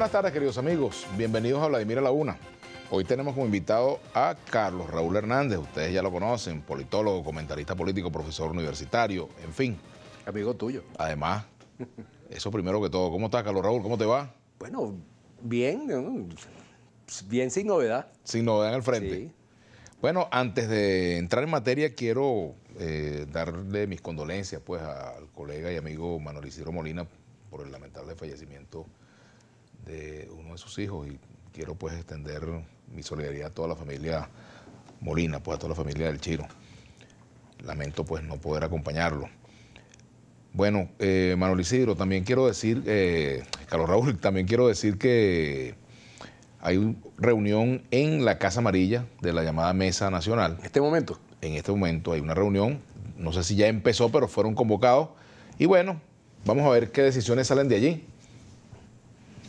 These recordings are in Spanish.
Buenas tardes, queridos amigos. Bienvenidos a Vladimir a la Una. Hoy tenemos como invitado a Carlos Raúl Hernández. Ustedes ya lo conocen, politólogo, comentarista político, profesor universitario, en fin. Amigo tuyo. Además, eso primero que todo. ¿Cómo estás, Carlos Raúl? ¿Cómo te va? Bueno, bien, bien sin novedad. Sin novedad en el frente. Sí. Bueno, antes de entrar en materia, quiero eh, darle mis condolencias pues, al colega y amigo Manuel Isidro Molina por el lamentable fallecimiento de uno de sus hijos y quiero pues extender mi solidaridad a toda la familia Molina, pues a toda la familia del Chiro. Lamento pues no poder acompañarlo. Bueno, eh, Manuel Isidro, también quiero decir, eh, Carlos Raúl, también quiero decir que hay reunión en la Casa Amarilla de la llamada Mesa Nacional. ¿En este momento? En este momento hay una reunión, no sé si ya empezó, pero fueron convocados. Y bueno, vamos a ver qué decisiones salen de allí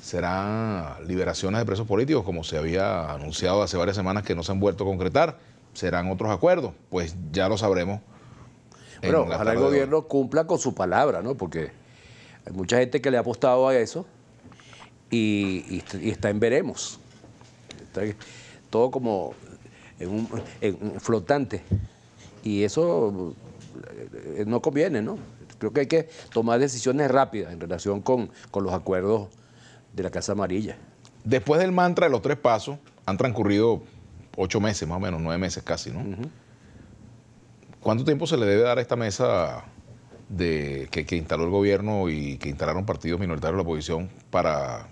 serán liberaciones de presos políticos, como se había anunciado hace varias semanas que no se han vuelto a concretar. Serán otros acuerdos, pues ya lo sabremos. Bueno, ojalá el gobierno cumpla con su palabra, ¿no? Porque hay mucha gente que le ha apostado a eso y, está en veremos. Está todo como en un, flotante. Y eso eh, no conviene, ¿no? Creo que hay que tomar decisiones rápidas en relación con los acuerdos de la Casa Amarilla. Después del mantra de los tres pasos, han transcurrido ocho meses, más o menos, nueve meses casi, ¿no? ¿Cuánto tiempo se le debe dar a esta mesa de, que, instaló el gobierno y que instalaron partidos minoritarios de la oposición para.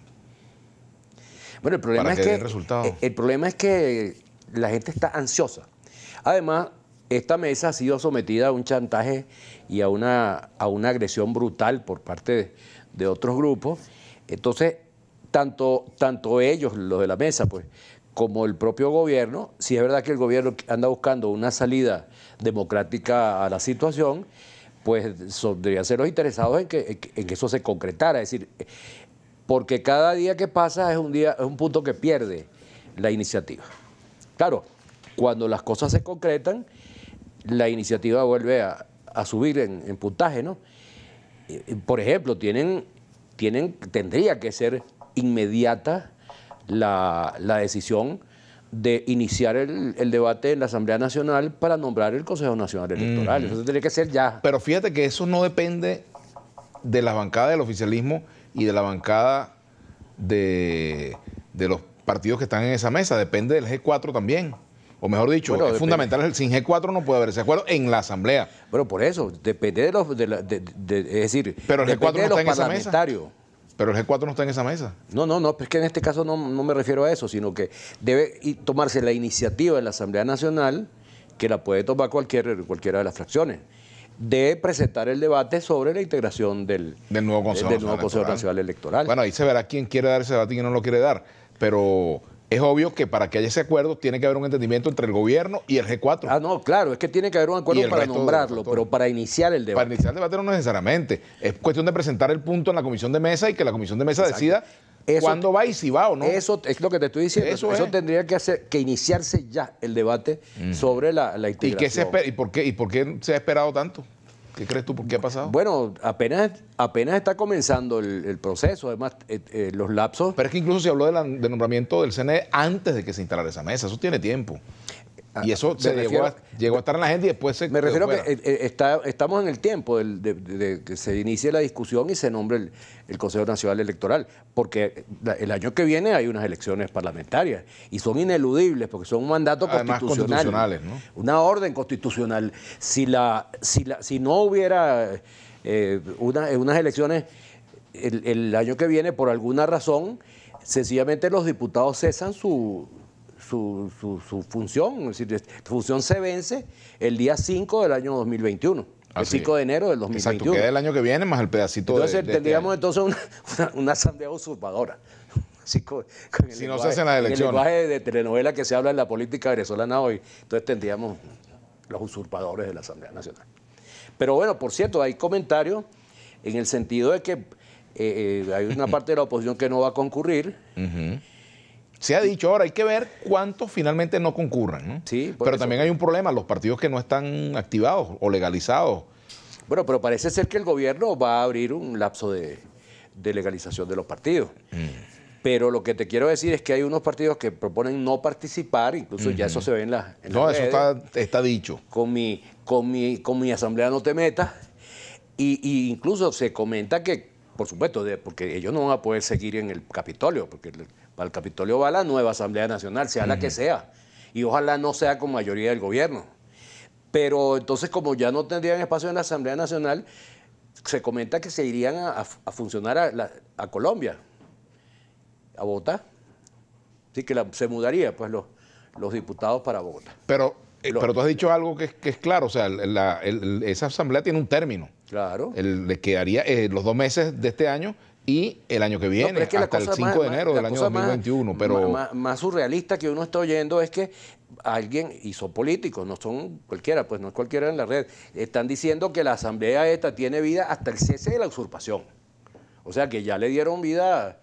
Bueno, el problema, es que, el problema es que la gente está ansiosa. Además, esta mesa ha sido sometida a un chantaje y a una, a una agresión brutal por parte de otros grupos. Entonces, tanto, tanto ellos, los de la mesa, pues, como el propio gobierno, si es verdad que el gobierno anda buscando una salida democrática a la situación, pues deberían ser los interesados en que, en eso se concretara. Es decir, porque cada día que pasa es un, día, es un punto que pierde la iniciativa. Claro, cuando las cosas se concretan, la iniciativa vuelve a, subir en, en, puntaje, eh, eh, Por ejemplo, tienen, tienen, tendría que ser inmediata la, decisión de iniciar el, el, debate en la Asamblea Nacional para nombrar el Consejo Nacional Electoral. Eso tiene que ser ya. Pero fíjate que eso no depende de la bancada del oficialismo y de la bancada de, de los partidos que están en esa mesa. Depende del G4 también. O mejor dicho, es fundamental, sin G4 no puede haber ese acuerdo en la Asamblea. pero por eso, depende de los... De de, es decir, Pero el G4 no está pero el G4 no está en esa mesa. No, no, no, es que en este caso no, me refiero a eso, sino que debe tomarse la iniciativa de la Asamblea Nacional, que la puede tomar cualquier, cualquiera de las fracciones de presentar el debate sobre la integración del, nuevo eh, Consejo, Nacional, Electoral. Nacional Electoral. Bueno, ahí se verá quién quiere dar ese debate y quién no lo quiere dar, pero es obvio que para que haya ese acuerdo tiene que haber un entendimiento entre el gobierno y el G4. Ah, no, claro, es que tiene que haber un acuerdo para nombrarlo, pero para iniciar el debate. Para iniciar el debate no necesariamente. Es cuestión de presentar el punto en la comisión de mesa y que la comisión de mesa decida cuándo va y si va o no. Eso es lo que te estoy diciendo. Eso, tendría que hacer que iniciarse ya el debate mm. sobre la, la ¿Y, qué se ¿Y por qué se ha esperado tanto? ¿Qué crees tú? ¿Por qué ha pasado? Bueno, apenas, apenas está comenzando el, proceso, además eh, eh, los lapsos. Pero es que incluso se habló del nombramiento del CNE antes de que se instalara esa mesa, eso tiene tiempo. Ah, y eso se llegó, a, estar en la gente y después se. Me refiero a que eh, eh, está, estamos en el tiempo de, que se inicie la discusión y se nombre el, Consejo Nacional Electoral, porque el año que viene hay unas elecciones parlamentarias y son ineludibles porque son un mandato Constitucionales, Una orden constitucional. Si, la, si, la, si no hubiera eh, unas elecciones el año que viene, por alguna razón, sencillamente los diputados cesan su, su, su, su función, función se vence el día 5 del año 2021. el 5 de enero del 2021. Exacto, el año que viene más el pedacito entonces, de Entonces este tendríamos entonces una, una, usurpadora. Así si no se hacen las elecciones. el lenguaje de telenovela que se habla en la política venezolana hoy, entonces tendríamos los usurpadores de la Asamblea Nacional. Pero bueno, por cierto, hay comentarios en el sentido de que eh, eh, hay una parte de la oposición que no va a concurrir. Se ha dicho, ahora hay que ver cuántos finalmente no concurran. Sí, pero también hay un problema, los partidos que no están activados o legalizados. Bueno, pero parece ser que el gobierno va a abrir un lapso de, legalización de los partidos. Mm. Pero lo que te quiero decir es que hay unos partidos que proponen no participar, incluso ya eso se ve en la... no, eso Está, dicho. Con mi, con mi asamblea no te metas. y, incluso se comenta que por supuesto, porque ellos no van a poder seguir en el Capitolio, porque para el Capitolio va la nueva Asamblea Nacional, sea la que sea, y ojalá no sea con mayoría del gobierno. Pero entonces, como ya no tendrían espacio en la Asamblea Nacional, se comenta que se irían a, funcionar a, Colombia, a Bogotá. Así que se mudaría pues los, diputados para Bogotá. Pero, eh, pero tú has dicho algo que, es claro, o sea, esa asamblea tiene un término. Claro. El, le quedaría eh, los dos meses de este año y el año que viene, hasta el 5 de enero del año 2021. pero... Más, más, surrealista que uno está oyendo es que alguien, y son políticos, no son cualquiera, pues no es cualquiera en la red, están diciendo que la asamblea esta tiene vida hasta el cese de la usurpación. O sea que ya le dieron vida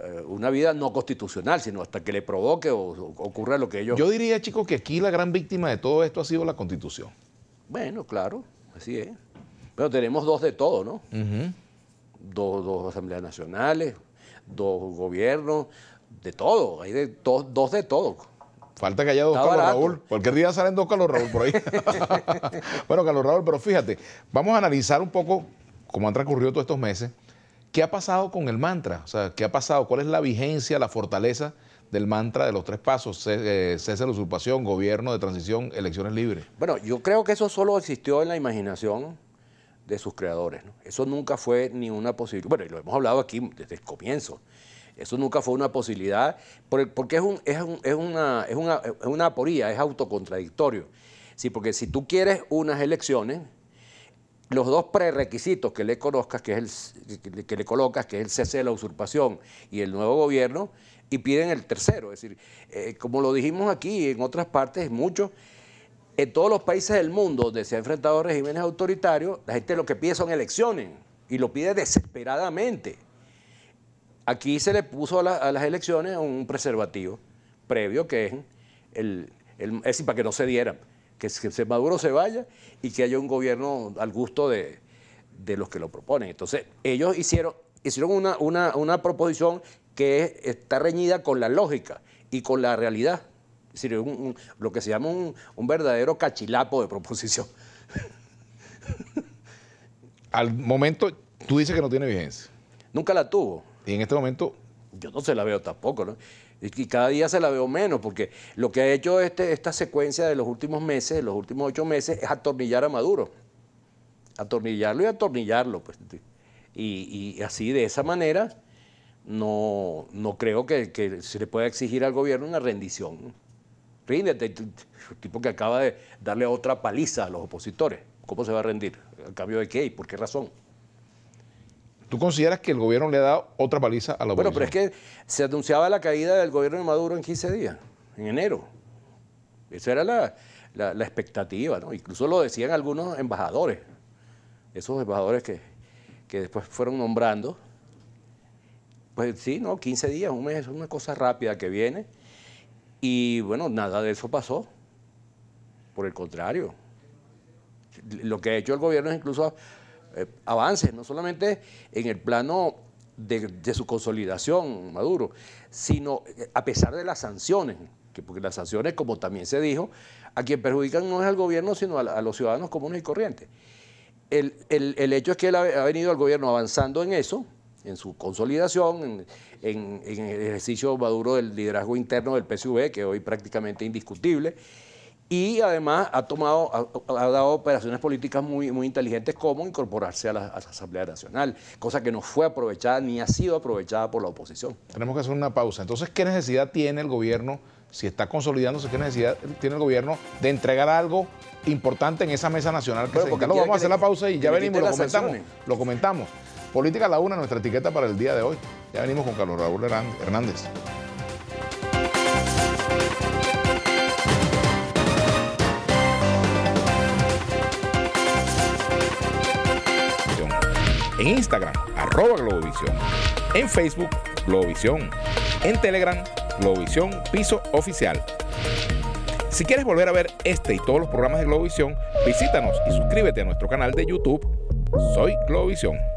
eh, una vida no constitucional, sino hasta que le provoque o, ocurra lo que ellos... Yo diría, chicos, que aquí la gran víctima de todo esto ha sido la constitución. Bueno, claro, así es. Bueno, tenemos dos de todo, ¿no? dos, asambleas nacionales, dos gobiernos, de todo. Hay de dos de todo. Falta que haya dos Carlos Raúl. Cualquier día salen dos Carlos Raúl por ahí. bueno, Carlos Raúl, pero fíjate, vamos a analizar un poco cómo han transcurrido todos estos meses. ¿Qué ha pasado con el mantra? O sea, ¿qué ha pasado? ¿Cuál es la vigencia, la fortaleza del mantra de los tres pasos? Eh, cese la usurpación, gobierno de transición, elecciones libres. Bueno, yo creo que eso solo existió en la imaginación de sus creadores. Eso nunca fue ni una posibilidad, bueno, y lo hemos hablado aquí desde el comienzo, eso nunca fue una posibilidad, porque es, un, es, un, es, una, es, una, es una aporía, es autocontradictorio. Sí, porque si tú quieres unas elecciones, los dos prerequisitos que le conozcas, que es el que le colocas, que es el cese de la usurpación y el nuevo gobierno, y piden el tercero. Es decir, eh, como lo dijimos aquí en otras partes, mucho, en todos los países del mundo donde se ha enfrentado a regímenes autoritarios, la gente lo que pide son elecciones y lo pide desesperadamente. Aquí se le puso a, las elecciones un preservativo previo que es el, para que no se dieran, que, se Maduro se vaya y que haya un gobierno al gusto de, los que lo proponen. Entonces, ellos hicieron, hicieron una, una proposición que está reñida con la lógica y con la realidad. Es decir, un, lo que se llama un, verdadero cachilapo de proposición. Al momento, tú dices que no tiene vigencia. Nunca la tuvo. Y en este momento... Yo no se la veo tampoco, ¿no? Y cada día se la veo menos, porque lo que ha hecho este, esta secuencia de los últimos meses, de los últimos ocho meses, es atornillar a Maduro. Atornillarlo y atornillarlo. Pues. Y, así, de esa manera, no, no creo que, que se le pueda exigir al gobierno una rendición. Ríndete, tipo que acaba de darle otra paliza a los opositores. ¿Cómo se va a rendir? ¿A cambio de qué y por qué razón? ¿Tú consideras que el gobierno le ha dado otra paliza a la oposición? Bueno, pero es que se anunciaba la caída del gobierno de Maduro en 15 días, en enero. Esa era la, expectativa, ¿no? Incluso lo decían algunos embajadores, esos embajadores que, que después fueron nombrando. Pues sí, ¿no? 15 días, un mes, es una cosa rápida que viene y bueno, nada de eso pasó. Por el contrario. Lo que ha hecho el gobierno es incluso eh, avances, no solamente en el plano de, su consolidación, Maduro, sino eh, a pesar de las sanciones, que porque las sanciones, como también se dijo, a quien perjudican no es al gobierno, sino a, los ciudadanos comunes y corrientes. El, hecho es que él ha, ha venido al gobierno avanzando en eso, en su consolidación, en, el ejercicio maduro del liderazgo interno del PSV, que hoy prácticamente es indiscutible, y además ha, tomado, ha, dado operaciones políticas muy, muy inteligentes como incorporarse a la, Asamblea Nacional, cosa que no fue aprovechada ni ha sido aprovechada por la oposición. Tenemos que hacer una pausa. Entonces, ¿qué necesidad tiene el gobierno, si está consolidándose, qué necesidad tiene el gobierno de entregar algo importante en esa mesa nacional que no Vamos a hacer la pausa y ya venimos, lo comentamos. Lo comentamos. Política a la una, nuestra etiqueta para el día de hoy. Ya venimos con Carlos Raúl Hernández. En Instagram, arroba Globovisión. En Facebook, Globovisión. En Telegram, Globovisión Piso Oficial. Si quieres volver a ver este y todos los programas de Globovisión, visítanos y suscríbete a nuestro canal de YouTube. Soy Globovisión.